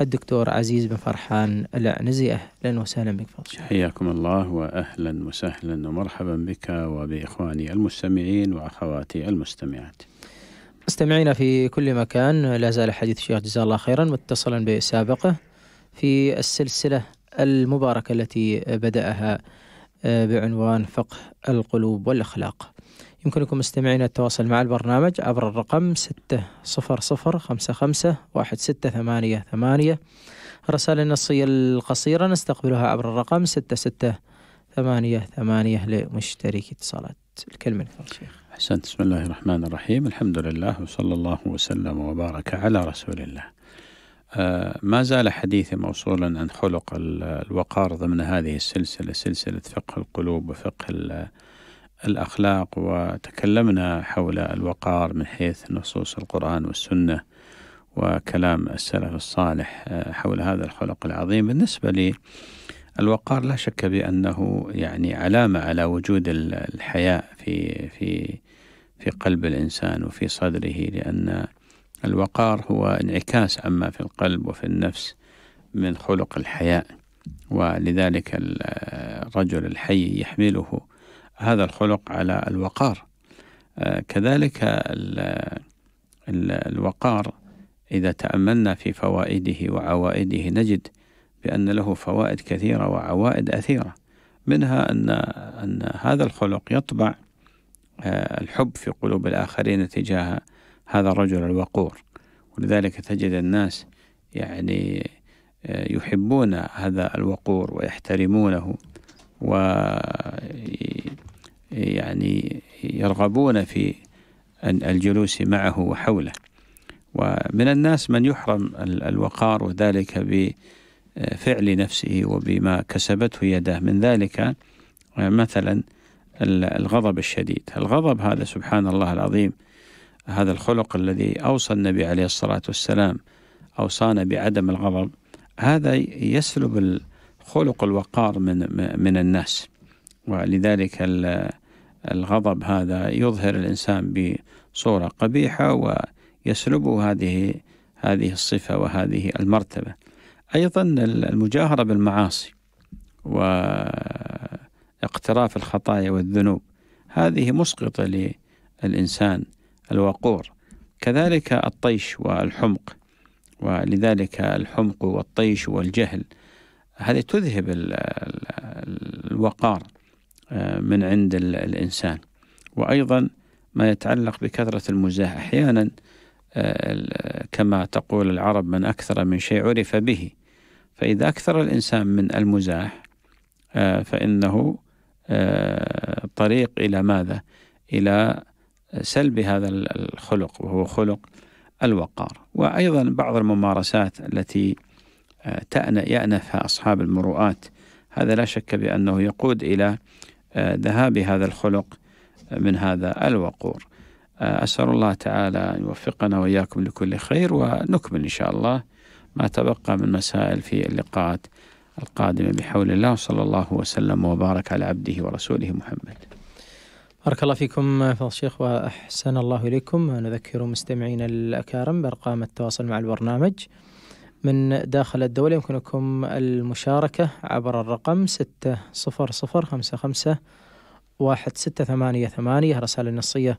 الدكتور عزيز بن فرحان العنزي أهلا وسهلا بك فضل حياكم الله وأهلا وسهلا ومرحبا بك وبإخواني المستمعين وأخواتي المستمعات مستمعينا في كل مكان لا زال حديث الشيخ جزاه الله خيرا متصلا بسابقه في السلسلة المباركة التي بدأها آه، بعنوان فقه القلوب والأخلاق يمكنكم مستمعينا التواصل مع البرنامج عبر الرقم ستة صفر صفر خمسة خمسة واحد ستة ثمانية ثمانية الرسائل النصية القصيرة نستقبلها عبر الرقم ستة ستة ثمانية ثمانية لمشترك اتصالات الكلمة الشيخ شيخ أحسنت بسم الله الرحمن الرحيم الحمد لله وصلى الله وسلم وبارك على رسول الله ما زال حديثي موصولا عن خلق الوقار ضمن هذه السلسلة سلسلة فقه القلوب وفقه الأخلاق وتكلمنا حول الوقار من حيث نصوص القرآن والسنة وكلام السلف الصالح آه، حول هذا الخلق العظيم بالنسبة لي الوقار لا شك بأنه يعني علامة على وجود الحياء في في في قلب الإنسان وفي صدره لأن الوقار هو انعكاس عما في القلب وفي النفس من خلق الحياء ولذلك الرجل الحي يحمله هذا الخلق على الوقار آه، كذلك الوقار إذا تأملنا في فوائده وعوائده نجد بأن له فوائد كثيرة وعوائد أثيرة منها أن أن هذا الخلق يطبع آه، الحب في قلوب الآخرين تجاه هذا الرجل الوقور ولذلك تجد الناس يعني آه، يحبون هذا الوقور ويحترمونه و يعني يرغبون في الجلوس معه وحوله ومن الناس من يحرم الوقار وذلك بفعل آه، نفسه وبما كسبته يداه من ذلك آه، مثلا الغضب الشديد الغضب هذا سبحان الله العظيم هذا الخلق الذي أوصى النبي عليه الصلاة والسلام أوصانا بعدم الغضب هذا يسلب خلق الوقار من من الناس ولذلك الغضب هذا يظهر الإنسان بصورة قبيحة ويسلبه هذه هذه الصفة وهذه المرتبة أيضا المجاهرة بالمعاصي واقتراف الخطايا والذنوب هذه مسقطة للإنسان الوقور كذلك الطيش والحمق ولذلك الحمق والطيش والجهل هذه تذهب الوقار آه، من عند الإنسان وأيضا ما يتعلق بكثرة المزاح أحيانا آه، كما تقول العرب من أكثر من شيء عرف به فإذا أكثر الإنسان من المزاح آه، فإنه طريق إلى ماذا؟ إلى سلب هذا الخلق وهو خلق الوقار وأيضا بعض الممارسات التي آه، يأنفها أصحاب المروءات هذا لا شك بأنه يقود إلى آه، ذهاب هذا الخلق من هذا الوقور آه، أسأل الله تعالى أن يوفقنا وإياكم لكل خير ونكمل إن شاء الله ما تبقى من مسائل في اللقاءات القادمة بحول الله صلى الله وسلم وبارك على عبده ورسوله محمد بارك الله فيكم فضل الشيخ وأحسن الله إليكم نذكر مستمعينا الأكارم بأرقام التواصل مع البرنامج من داخل الدولة يمكنكم المشاركة عبر الرقم ستة صفر صفر خمسة خمسة واحد ستة ثمانية ثمانية رسالة نصية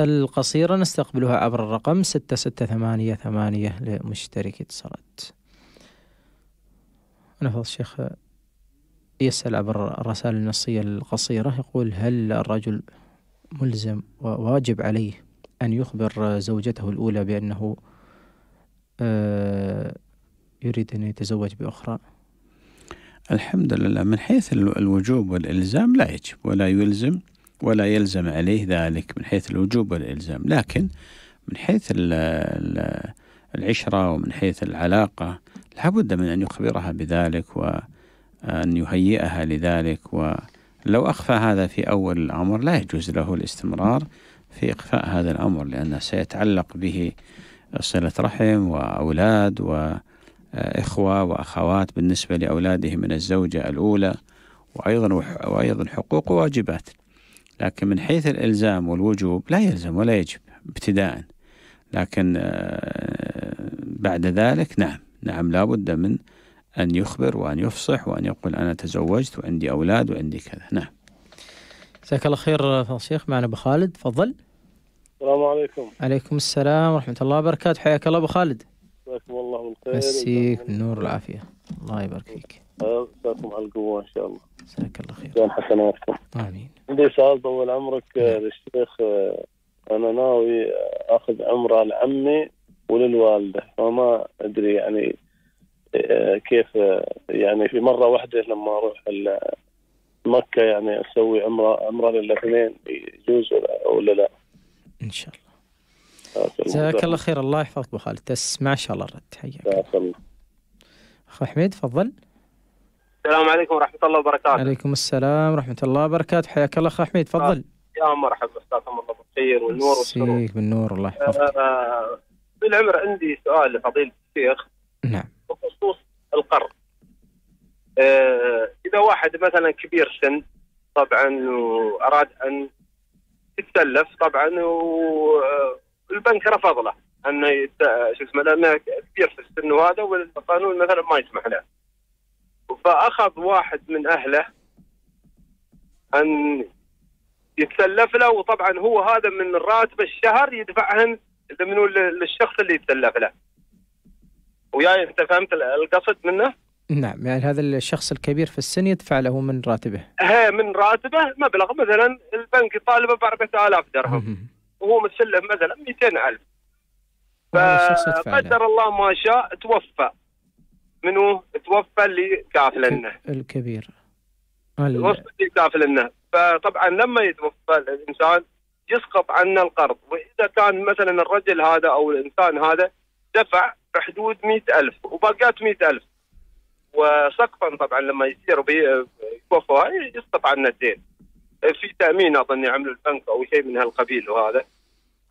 القصيرة نستقبلها عبر الرقم ستة ستة ثمانية ثمانية لمشتركي اتصالات أنا فضل الشيخ يسأل عبر الرسائل النصية القصيرة يقول هل الرجل ملزم وواجب عليه أن يخبر زوجته الأولى بأنه آه، يريد أن يتزوج بأخرى الحمد لله من حيث الوجوب والإلزام لا يجب ولا يلزم ولا يلزم عليه ذلك من حيث الوجوب والإلزام لكن من حيث العشرة ومن حيث العلاقة لابد من أن يخبرها بذلك و أن يهيئها لذلك ولو أخفى هذا في أول الأمر لا يجوز له الاستمرار في إخفاء هذا الأمر لأنه سيتعلق به صلة رحم وأولاد وإخوة وأخوات بالنسبة لأولاده من الزوجة الأولى وأيضا وأيضا حقوق وواجبات لكن من حيث الإلزام والوجوب لا يلزم ولا يجب ابتداء لكن آه، بعد ذلك نعم نعم لابد من أن يخبر وأن يفصح وأن يقول أنا تزوجت وعندي أولاد وعندي كذا نعم جزاك الله خير فضل الشيخ معنا أبو خالد تفضل السلام عليكم عليكم السلام ورحمة الله وبركاته حياك الله أبو خالد جزاكم الله بالخير مسيك بالنور والعافية الله يبارك فيك مساكم على القوة إن شاء الله جزاك الله خير كان حسناتكم آمين عندي سؤال طول عمرك آه، نعم. للشيخ آه، أنا ناوي آخذ عمرة لعمي وللوالدة فما أدري يعني آه، كيف آه، يعني في مره واحده لما اروح مكه يعني اسوي عمره عمره للاثنين يجوز ولا لا؟ ان شاء الله جزاك الله خير الله يحفظك ابو خالد تسمع ما شاء الله الرد حياك الله اخو حميد تفضل السلام عليكم ورحمه الله وبركاته عليكم السلام ورحمه الله وبركاته حياك الله اخو حميد تفضل آه، يا مرحبا استاذ الله بالخير والنور والسرور بالنور الله يحفظك بالعمر عندي سؤال لفضيله الشيخ نعم بخصوص القرض آه، اذا واحد مثلا كبير سن طبعا واراد ان يتسلف طبعا والبنك آه، رفض له انه شو اسمه لانه كبير في السن وهذا والقانون مثلا ما يسمح له فاخذ واحد من اهله ان يتسلف له وطبعا هو هذا من راتب الشهر يدفعهن من للشخص اللي يتسلف له وياي انت فهمت القصد منه؟ نعم يعني هذا الشخص الكبير في السن يدفع له من راتبه ايه من راتبه مبلغ مثلا البنك يطالبه ب 4000 درهم وهو مسلم مثلا 200000 فقدر الله ما شاء توفى منو توفى اللي كافلنه الكبير توفى اللي كافلنه فطبعا لما يتوفى الانسان يسقط عنه القرض واذا كان مثلا الرجل هذا او الانسان هذا دفع بحدود مئة ألف وباقات مئة ألف وسقفا طبعا لما يصير يوفوا هاي يسقط عنا الدين في تامين اظن عملوا البنك او شيء من هالقبيل وهذا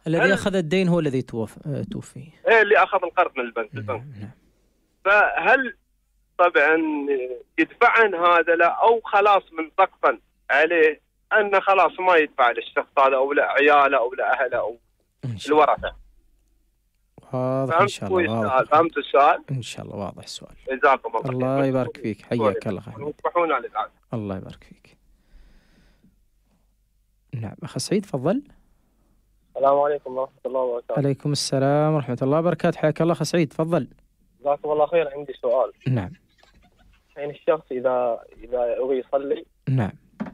الذي هل... اخذ الدين هو الذي توفي آه، توفي ايه اللي اخذ القرض من البنك نعم، البنك نعم. فهل طبعا يدفع عن هذا لا او خلاص من سقفا عليه انه خلاص ما يدفع للشخص هذا او لا عياله او لا اهله او الورثه واضح ان شاء الله واضح آه، فهمت السؤال؟ ان شاء الله واضح السؤال جزاكم الله الله يبارك فيك حياك الله احمد الله يبارك فيك نعم اخ سعيد تفضل السلام عليكم ورحمه الله وبركاته عليكم السلام ورحمه الله وبركاته حياك الله اخ سعيد تفضل جزاكم الله خير عندي سؤال نعم يعني الشخص اذا اذا يبغى يصلي نعم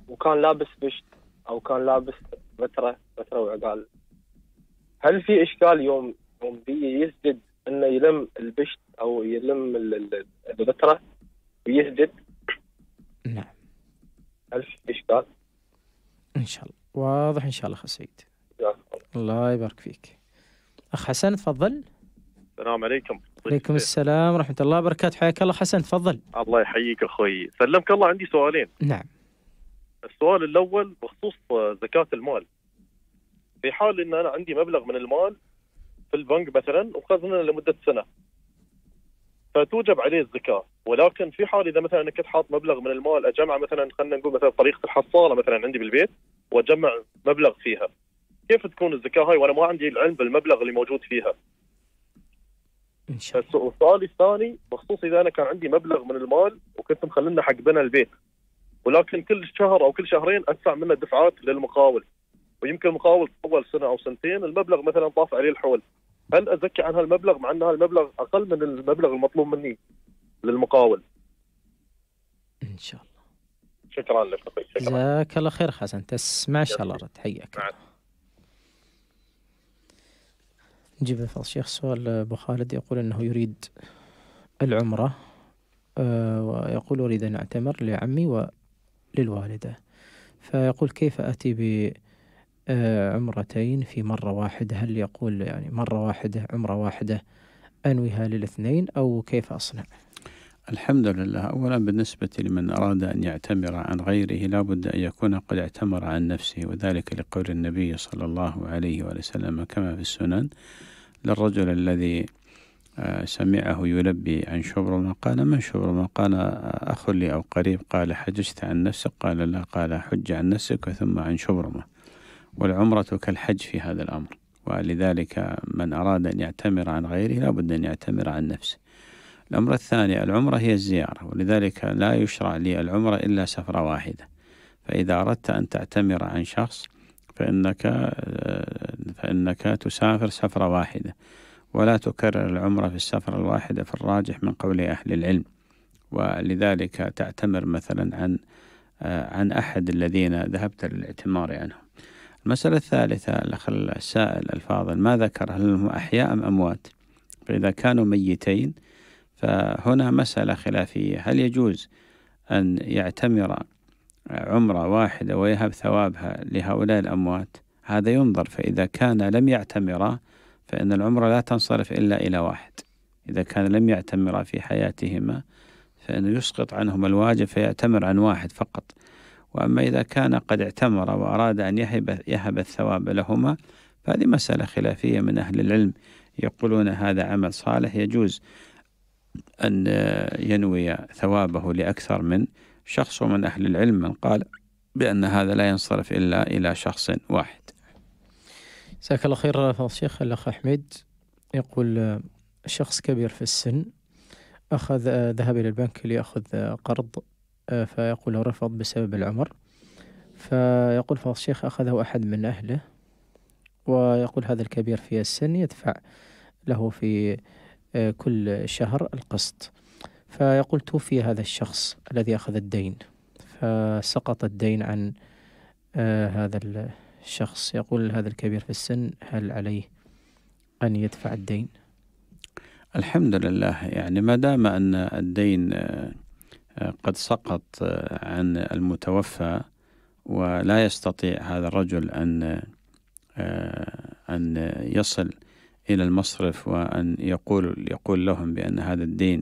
وكان لابس بشت او كان لابس بتره بتره وعقال هل في اشكال يوم يسجد انه يلم البشت او يلم البتره ويسجد نعم ألف إشكال إن شاء الله واضح إن شاء الله أخ سعيد الله يبارك فيك أخ حسن تفضل السلام عليكم وعليكم السلام ورحمة الله وبركاته حياك الله حسن تفضل الله يحييك أخوي سلمك الله عندي سؤالين نعم السؤال الأول بخصوص آه، زكاة المال في حال أن أنا عندي مبلغ من المال في البنك مثلا وخزنه لمده سنه فتوجب عليه الزكاه ولكن في حال اذا مثلا انا كنت حاط مبلغ من المال اجمع مثلا خلينا نقول مثلا طريقه الحصاله مثلا عندي بالبيت واجمع مبلغ فيها كيف تكون الزكاه هاي وانا ما عندي العلم بالمبلغ اللي موجود فيها ان شاء الله الثاني بخصوص اذا انا كان عندي مبلغ من المال وكنت مخلينه حق بنى البيت ولكن كل شهر او كل شهرين ادفع منه دفعات للمقاول ويمكن المقاول اول سنه او سنتين المبلغ مثلا طاف عليه الحول هل ازكي عن هالمبلغ مع ان هالمبلغ اقل من المبلغ المطلوب مني للمقاول ان شاء الله شكرا لك جزاك الله خير حسن تسمع ان شاء الله رد حياك نجيب شيخ سؤال ابو خالد يقول انه يريد العمره آه، ويقول أريد أن أعتمر لعمي وللوالدة فيقول كيف أتي ب آه، عمرتين في مرة واحدة هل يقول يعني مرة واحدة عمرة واحدة أنويها للاثنين أو كيف أصنع الحمد لله أولا بالنسبة لمن أراد أن يعتمر عن غيره لا بد أن يكون قد اعتمر عن نفسه وذلك لقول النبي صلى الله عليه وسلم كما في السنن للرجل الذي آه، سمعه يلبي عن شبرمة قال من شبرمة قال آه، أخ لي أو قريب قال حججت عن نفسك قال لا قال حج عن نفسك ثم عن شبرمة والعمرة كالحج في هذا الأمر ولذلك من أراد أن يعتمر عن غيره لا بد أن يعتمر عن نفسه الأمر الثاني العمرة هي الزيارة ولذلك لا يشرع لي العمرة إلا سفرة واحدة فإذا أردت أن تعتمر عن شخص فإنك فإنك تسافر سفرة واحدة ولا تكرر العمرة في السفرة الواحدة في الراجح من قول أهل العلم ولذلك تعتمر مثلا عن عن أحد الذين ذهبت للاعتمار عنهم المسألة الثالثة الأخ السائل الفاضل ما ذكر هل هم أحياء أم أموات فإذا كانوا ميتين فهنا مسألة خلافية هل يجوز أن يعتمر عمرة واحدة ويهب ثوابها لهؤلاء الأموات هذا ينظر فإذا كان لم يعتمرا فإن العمرة لا تنصرف إلا إلى واحد إذا كان لم يعتمرا في حياتهما فإنه يسقط عنهم الواجب فيعتمر عن واحد فقط وأما إذا كان قد اعتمر وأراد أن يهب, يهب الثواب لهما فهذه مسألة خلافية من أهل العلم يقولون هذا عمل صالح يجوز أن ينوي ثوابه لأكثر من شخص ومن أهل العلم من قال بأن هذا لا ينصرف إلا إلى شخص واحد جزاك الله خير الشيخ الأخ أحمد يقول شخص كبير في السن أخذ ذهب إلى البنك ليأخذ قرض آه، فيقول رفض بسبب العمر فيقول فالشيخ أخذه أحد من أهله ويقول هذا الكبير في السن يدفع له في آه، كل شهر القسط فيقول توفي هذا الشخص الذي أخذ الدين فسقط الدين عن آه، هذا الشخص يقول هذا الكبير في السن هل عليه أن يدفع الدين؟ الحمد لله يعني ما دام أن الدين قد سقط آه، عن المتوفى ولا يستطيع هذا الرجل أن آه، أن يصل إلى المصرف وأن يقول يقول لهم بأن هذا الدين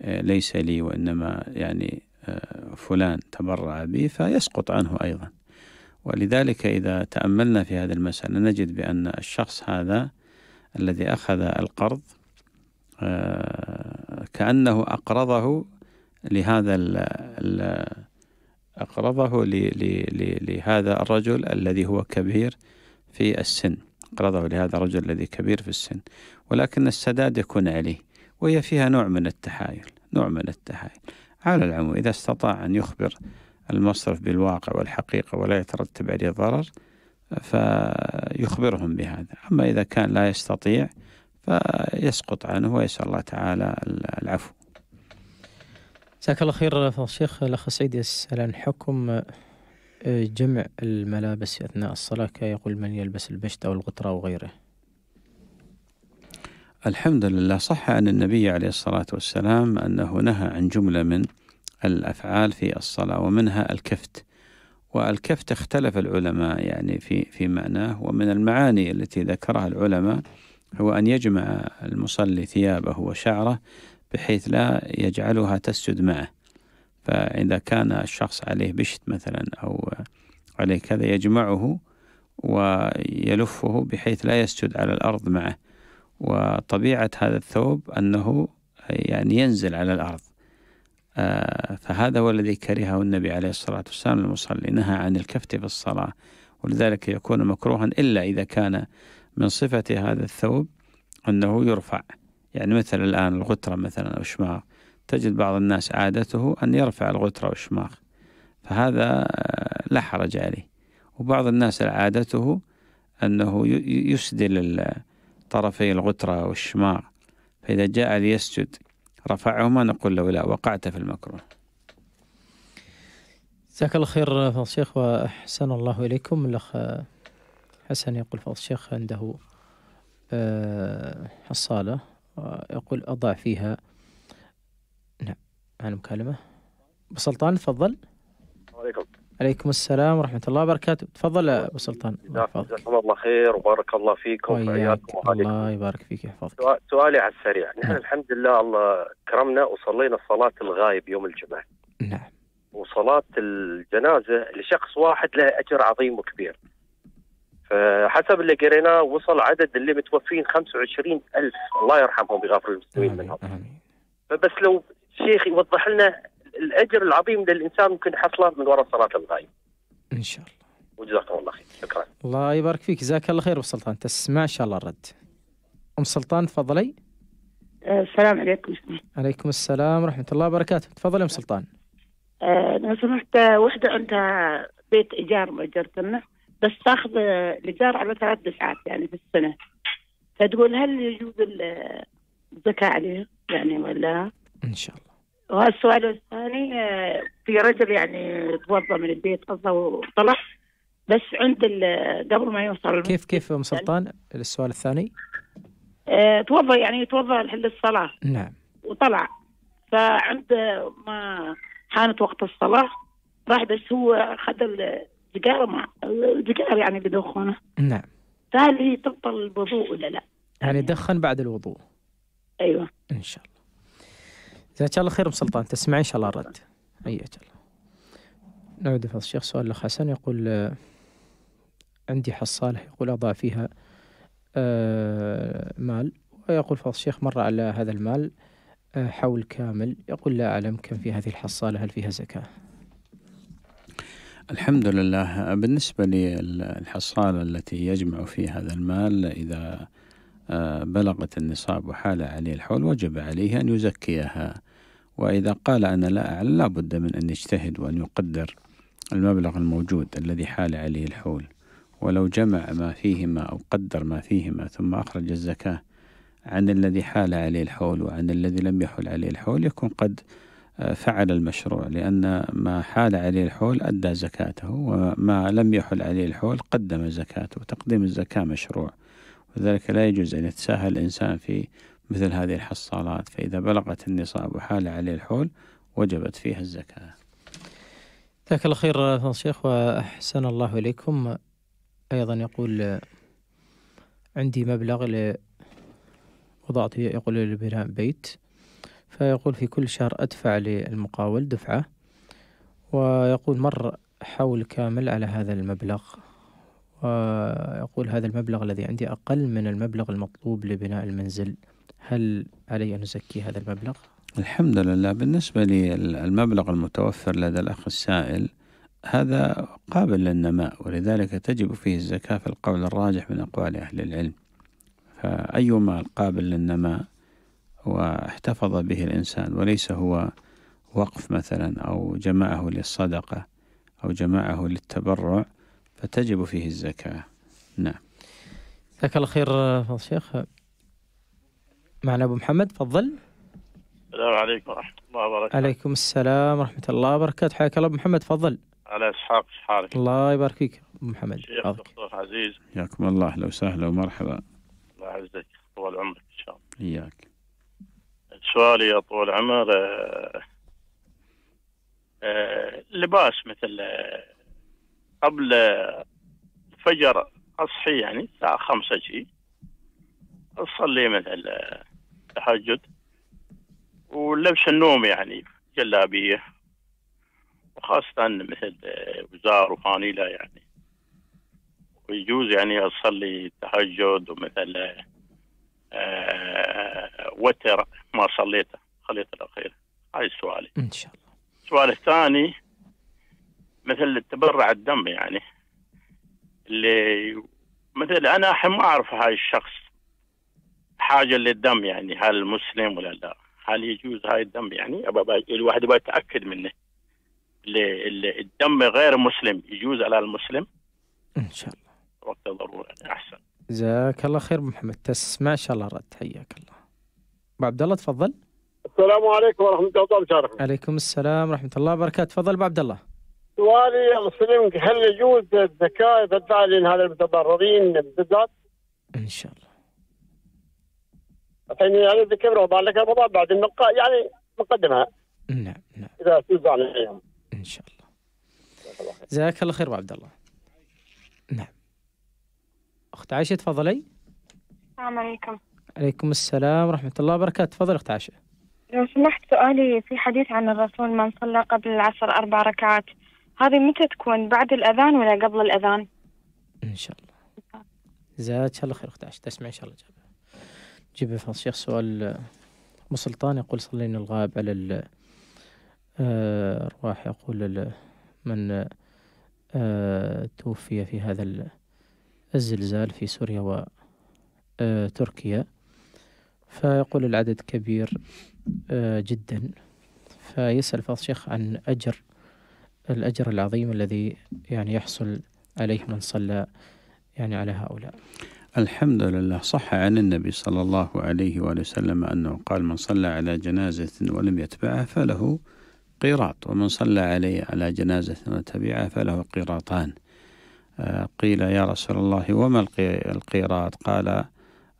آه، ليس لي وإنما يعني فلان تبرع به فيسقط عنه أيضا ولذلك إذا تأملنا في هذه المسألة نجد بأن الشخص هذا الذي أخذ القرض كأنه أقرضه لهذا أقرضه لهذا الرجل الذي هو كبير في السن أقرضه لهذا الرجل الذي كبير في السن ولكن السداد يكون عليه وهي فيها نوع من التحايل نوع من التحايل على العموم إذا استطاع أن يخبر المصرف بالواقع والحقيقة ولا يترتب عليه ضرر فيخبرهم بهذا أما إذا كان لا يستطيع فيسقط عنه ويسأل الله تعالى العفو جزاك الله خير فضل الشيخ الأخ سعيد يسأل عن حكم آه، جمع الملابس أثناء الصلاة كيقول من يلبس البشت أو الغطرة وغيره الحمد لله صح عن النبي عليه الصلاة والسلام أنه نهى عن جملة من الأفعال في الصلاة ومنها الكفت والكفت اختلف العلماء يعني في في معناه ومن المعاني التي ذكرها العلماء هو أن يجمع المصلي ثيابه وشعره بحيث لا يجعلها تسجد معه فإذا كان الشخص عليه بشت مثلا أو عليه كذا يجمعه ويلفه بحيث لا يسجد على الأرض معه وطبيعة هذا الثوب أنه يعني ينزل على الأرض آه، فهذا هو الذي كرهه النبي عليه الصلاة والسلام المصلي نهى عن الكفت في الصلاة ولذلك يكون مكروها إلا إذا كان من صفة هذا الثوب أنه يرفع يعني مثلا الآن الغترة مثلا أو الشماغ تجد بعض الناس عادته أن يرفع الغترة أو الشماغ فهذا آه، لا حرج عليه وبعض الناس عادته أنه يسدل طرفي الغترة والشماغ فإذا جاء ليسجد رفعهما نقول له لا وقعت في المكروه جزاك الله خير آه، فضل الشيخ وأحسن الله إليكم الأخ آه، حسن يقول فضل الشيخ عنده الصالة يقول أضع فيها نعم معنا مكالمة سلطان تفضل عليكم عليكم السلام ورحمة الله وبركاته تفضل أبو سلطان جزاكم الله خير وبارك الله فيكم وحياكم الله يبارك فيك يحفظك سؤالي على السريع نحن يعني نعم. الحمد لله الله كرمنا وصلينا صلاة الغايب يوم الجمعة نعم وصلاة الجنازة لشخص واحد لها أجر عظيم وكبير آه، حسب اللي قريناه وصل عدد اللي متوفين 25 ألف الله يرحمهم ويغفر المسلمين منهم آمين. فبس لو شيخ يوضح لنا الأجر العظيم للإنسان ممكن حصله من وراء صلاة الغايب إن شاء الله وجزاكم الله خير شكرا الله يبارك فيك جزاك الله خير أبو سلطان تسمع إن شاء الله الرد أم سلطان تفضلي آه، السلام عليكم عليكم السلام ورحمة الله وبركاته تفضلي أم سلطان لو آه، سمحت وحدة عندها بيت إيجار مأجرت لنا بس تاخذ الايجار على ثلاث دفعات يعني في السنه فتقول هل يجوز الزكاه عليه يعني ولا ان شاء الله والسؤال الثاني آه، في رجل يعني توضى من البيت قصده وطلع بس عند قبل ما يوصل كيف كيف ام سلطان السؤال الثاني؟ آه، توضى يعني توضى لحل الصلاه نعم وطلع فعند ما حانت وقت الصلاه راح بس هو اخذ سيجاره مع سيجاره يعني بدخونه نعم فهل هي تبطل الوضوء ولا لا؟ يعني دخن بعد الوضوء ايوه ان شاء الله جزاك الله خير ام سلطان تسمعي ان شاء الله الرد حياك الله نعود في الشيخ سؤال الاخ حسن يقول آه، عندي حصاله يقول اضع فيها آه، مال ويقول فضل الشيخ مر على هذا المال آه، حول كامل يقول لا أعلم كم في هذه الحصالة هل فيها زكاة الحمد لله بالنسبة للحصالة التي يجمع فيها هذا المال إذا آه، بلغت النصاب وحال عليه الحول وجب عليه أن يزكيها وإذا قال أنا لا أعلم لا بد من أن يجتهد وأن يقدر المبلغ الموجود الذي حال عليه الحول ولو جمع ما فيهما أو قدر ما فيهما ثم أخرج الزكاة عن الذي حال عليه الحول وعن الذي لم يحل عليه الحول يكون قد فعل المشروع لأن ما حال عليه الحول أدى زكاته وما لم يحل عليه الحول قدم زكاته وتقديم الزكاة مشروع وذلك لا يجوز أن يتساهل الإنسان في مثل هذه الحصالات فإذا بلغت النصاب وحال عليه الحول وجبت فيها الزكاة جزاك الله خير شيخ الشيخ وأحسن الله إليكم أيضا يقول عندي مبلغ وضعت يقول لبناء بيت فيقول في كل شهر أدفع للمقاول دفعة ويقول مر حول كامل على هذا المبلغ ويقول هذا المبلغ الذي عندي أقل من المبلغ المطلوب لبناء المنزل هل علي أن أزكي هذا المبلغ؟ الحمد لله بالنسبة للمبلغ المتوفر لدى الأخ السائل هذا قابل للنماء ولذلك تجب فيه الزكاة في القول الراجح من أقوال أهل العلم فأي مال قابل للنماء واحتفظ به الإنسان وليس هو وقف مثلا أو جمعه للصدقة أو جمعه للتبرع فتجب فيه الزكاة نعم جزاك الله خير فضل الشيخ معنا أبو محمد تفضل السلام عليكم ورحمة الله وبركاته عليكم السلام ورحمة الله وبركاته حياك الله أبو محمد تفضل على إسحاق حالك الله يبارك فيك أبو محمد شيخ دكتور عزيز حياكم الله أهلا وسهلا ومرحبا الله يعزك طول عمرك إن شاء الله إياك سؤالي يا طول العمر آه، آه، لباس مثل آه، قبل الفجر اصحي يعني الساعه 5 جي اصلي مثل التحجد ولبس النوم يعني جلابيه وخاصه مثل وزار وفانيلا يعني ويجوز يعني اصلي تهجد ومثل وتر ما صليته خليت الأخير هاي سؤالي إن شاء الله السؤال الثاني مثل التبرع الدم يعني اللي مثل أنا الحين ما أعرف هاي الشخص حاجة للدم يعني هل مسلم ولا لا هل يجوز هاي الدم يعني الواحد يبغى يتأكد منه الدم غير مسلم يجوز على المسلم إن شاء الله وقت الضرورة أحسن جزاك الله خير محمد تسمع إن شاء الله رد حياك الله ابو عبد الله تفضل السلام عليكم ورحمه الله وبركاته عليكم السلام ورحمه الله وبركاته تفضل ابو عبد الله سؤالي المسلم هل يجوز الزكاه تدفع لهذا المتضررين بالذات؟ ان شاء الله الحين يعني ذكر رمضان لك الموضوع بعد يعني مقدمها نعم نعم اذا توزع عليهم ان شاء الله جزاك الله خير ابو عبد الله نعم اخت عائشه تفضلي السلام عليكم عليكم السلام ورحمة الله وبركاته تفضل أخت عائشة لو سمحت سؤالي في حديث عن الرسول من صلى قبل العصر أربع ركعات هذه متى تكون بعد الأذان ولا قبل الأذان إن شاء الله جزاك الله خير أخت عائشة تسمع إن شاء الله جابه جيب فضل الشيخ سؤال أبو آه، سلطان يقول صلينا الغائب على ال آه، أرواح يقول من آه، توفي في هذا الزلزال في سوريا وتركيا فيقول العدد كبير آه، جدا فيسأل فاضل الشيخ عن أجر الأجر العظيم الذي يعني يحصل عليه من صلى يعني على هؤلاء الحمد لله صح عن النبي صلى الله عليه وآله وسلم أنه قال من صلى على جنازة ولم يتبعها فله قيراط ومن صلى عليه على جنازة وتبعها فله قيراطان آه، قيل يا رسول الله وما القيراط قال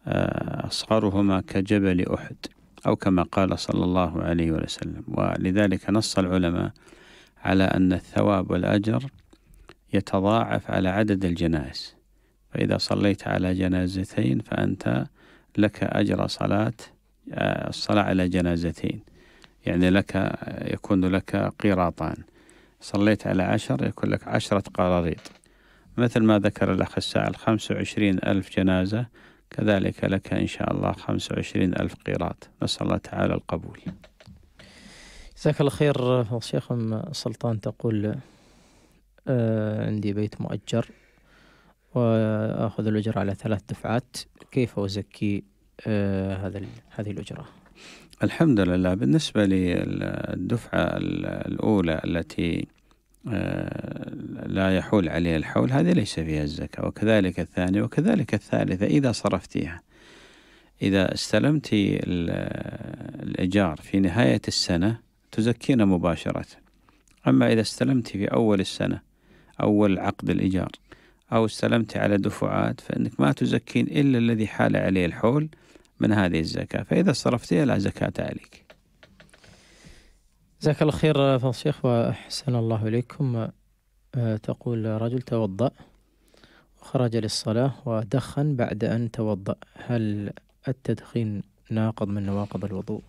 آه، أصغرهما كجبل أحد أو كما قال صلى الله عليه وسلم ولذلك نص العلماء على أن الثواب والأجر يتضاعف على عدد الجنائز فإذا صليت على جنازتين فأنت لك أجر صلاة آه، الصلاة على جنازتين يعني لك يكون لك قيراطان صليت على عشر يكون لك عشرة قراريط مثل ما ذكر الأخ الساعة الخمس وعشرين ألف جنازة كذلك لك إن شاء الله خمسة وعشرين ألف قيراط نسأل الله تعالى القبول جزاك الله خير الشيخ أم سلطان تقول آه عندي بيت مؤجر وآخذ الأجرة على ثلاث دفعات كيف أزكي آه هذا هذه الأجرة؟ الحمد لله بالنسبة للدفعة الأولى التي آه، لا يحول عليها الحول هذه ليس فيها الزكاة وكذلك الثانية وكذلك الثالثة إذا صرفتيها إذا استلمت الإيجار في نهاية السنة تزكين مباشرة أما إذا استلمت في أول السنة أول عقد الإيجار أو استلمت على دفعات فإنك ما تزكين إلا الذي حال عليه الحول من هذه الزكاة فإذا صرفتها لا زكاة عليك جزاك الله خير آه، فضل الشيخ وأحسن الله إليكم آه، تقول آه، رجل توضأ وخرج للصلاة ودخن بعد أن توضأ هل التدخين ناقض من نواقض الوضوء؟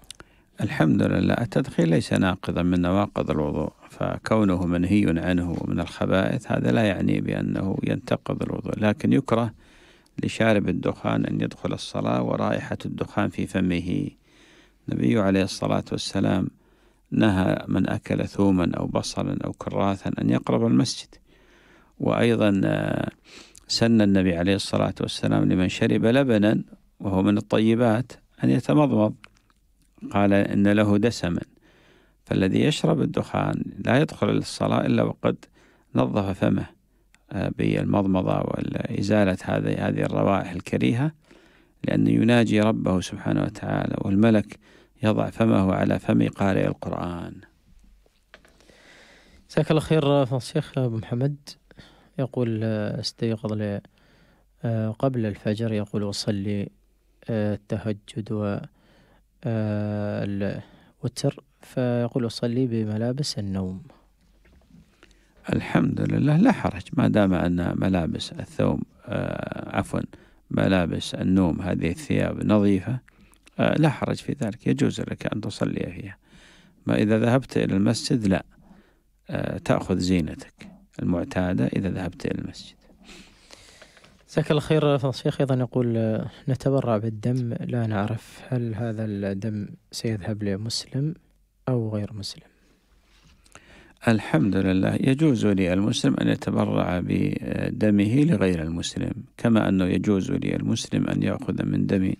الحمد لله التدخين ليس ناقضا من نواقض الوضوء فكونه منهي عنه من الخبائث هذا لا يعني بأنه ينتقض الوضوء لكن يكره لشارب الدخان أن يدخل الصلاة ورائحة الدخان في فمه النبي عليه الصلاة والسلام نهى من أكل ثوما أو بصلا أو كراثا أن يقرب المسجد وأيضا آه، سن النبي عليه الصلاة والسلام لمن شرب لبنا وهو من الطيبات أن يتمضمض قال إن له دسما فالذي يشرب الدخان لا يدخل الصلاة إلا وقد نظف فمه آه، بالمضمضة وإزالة هذه الروائح الكريهة لأنه يناجي ربه سبحانه وتعالى والملك يضع فمه على فم قارئ القرآن جزاك الله خير الشيخ أبو محمد يقول آه، استيقظ آه، قبل الفجر يقول أصلي آه، التهجد و الوتر فيقول أصلي بملابس النوم الحمد لله لا حرج ما دام أن ملابس الثوم عفوا ملابس النوم هذه الثياب نظيفة آه، لا حرج في ذلك يجوز لك أن تصلي فيها ما إذا ذهبت إلى المسجد لا آه، تأخذ زينتك المعتادة إذا ذهبت إلى المسجد جزاك الله خير الشيخ أيضا يقول آه، نتبرع بالدم لا نعرف هل هذا الدم سيذهب لمسلم أو غير مسلم الحمد لله يجوز للمسلم أن يتبرع بدمه لغير المسلم كما أنه يجوز للمسلم أن يأخذ من دم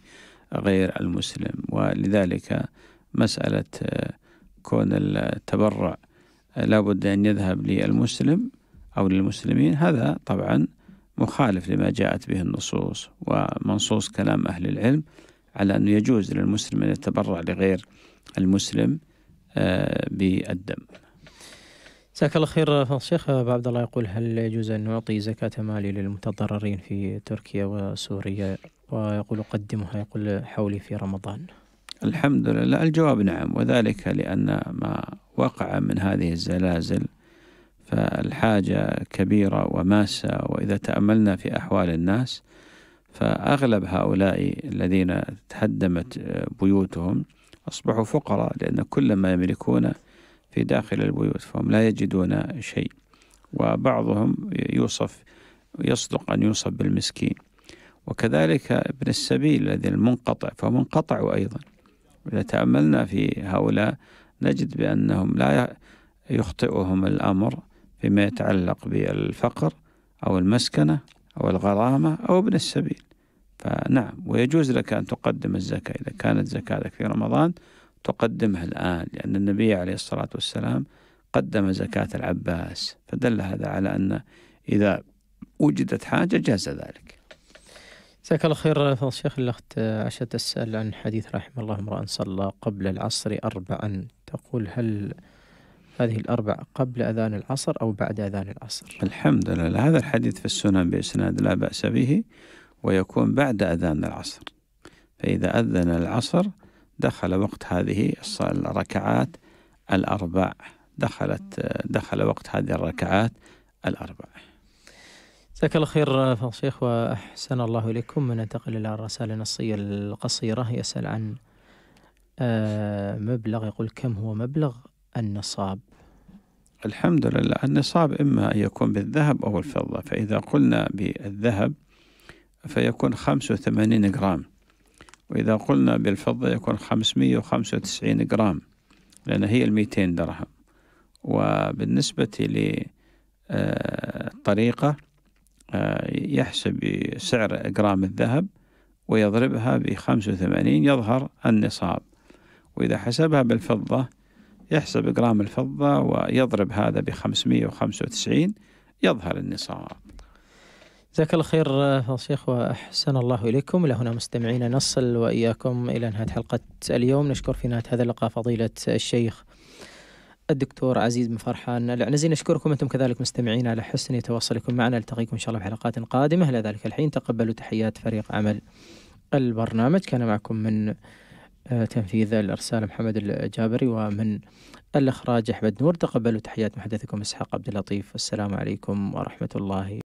غير المسلم ولذلك مسألة آه، كون التبرع آه، لابد أن يذهب للمسلم أو للمسلمين هذا طبعا مخالف لما جاءت به النصوص ومنصوص كلام أهل العلم على أنه يجوز للمسلم أن يتبرع لغير المسلم آه، بالدم جزاك الله خير الشيخ أبو عبد الله يقول هل يجوز أن نعطي زكاة مالي للمتضررين في تركيا وسوريا ويقول أقدمها يقول حولي في رمضان الحمد لله الجواب نعم وذلك لأن ما وقع من هذه الزلازل فالحاجة كبيرة وماسة وإذا تأملنا في أحوال الناس فأغلب هؤلاء الذين تهدمت بيوتهم أصبحوا فقراء لأن كل ما يملكون في داخل البيوت فهم لا يجدون شيء وبعضهم يوصف يصدق أن يوصف بالمسكين وكذلك ابن السبيل الذي المنقطع فهو منقطع أيضا إذا تأملنا في هؤلاء نجد بأنهم لا يخطئهم الأمر فيما يتعلق بالفقر أو المسكنة أو الغرامة أو ابن السبيل فنعم ويجوز لك أن تقدم الزكاة إذا كانت زكاتك في رمضان تقدمها الآن لأن النبي عليه الصلاة والسلام قدم زكاة العباس فدل هذا على أن إذا وجدت حاجة جاز ذلك جزاك الله خير فضل الشيخ الأخت عشاء تسأل عن حديث رحم الله امرأ صلى قبل العصر أربعا تقول هل هذه الأربع قبل أذان العصر أو بعد أذان العصر الحمد لله هذا الحديث في السنن بإسناد لا بأس به ويكون بعد أذان العصر فإذا أذن العصر دخل وقت هذه الركعات الأربع دخلت دخل وقت هذه الركعات الأربع جزاك الله خير شيخ وأحسن الله إليكم ننتقل إلى الرسالة النصية القصيرة يسأل عن آه، مبلغ يقول كم هو مبلغ النصاب الحمد لله النصاب إما أن يكون بالذهب أو الفضة فإذا قلنا بالذهب فيكون 85 جرام وإذا قلنا بالفضة يكون 595 جرام لأن هي ال 200 درهم وبالنسبة للطريقة آه، آه، يحسب سعر جرام الذهب ويضربها ب 85 يظهر النصاب وإذا حسبها بالفضة يحسب جرام الفضة ويضرب هذا ب 595 يظهر النصاب جزاك الله خير شيخ آه، وأحسن الله إليكم إلى هنا مستمعينا نصل وإياكم إلى نهاية حلقة اليوم نشكر في نهاية هذا اللقاء فضيلة الشيخ الدكتور عزيز بن فرحان العنزي نشكركم أنتم كذلك مستمعين على حسن تواصلكم معنا نلتقيكم إن شاء الله في حلقات قادمة إلى ذلك الحين تقبلوا تحيات فريق عمل البرنامج كان معكم من آه، تنفيذ الأرسال محمد الجابري ومن الإخراج أحمد نور تقبلوا تحيات محدثكم إسحاق عبد اللطيف السلام عليكم ورحمة الله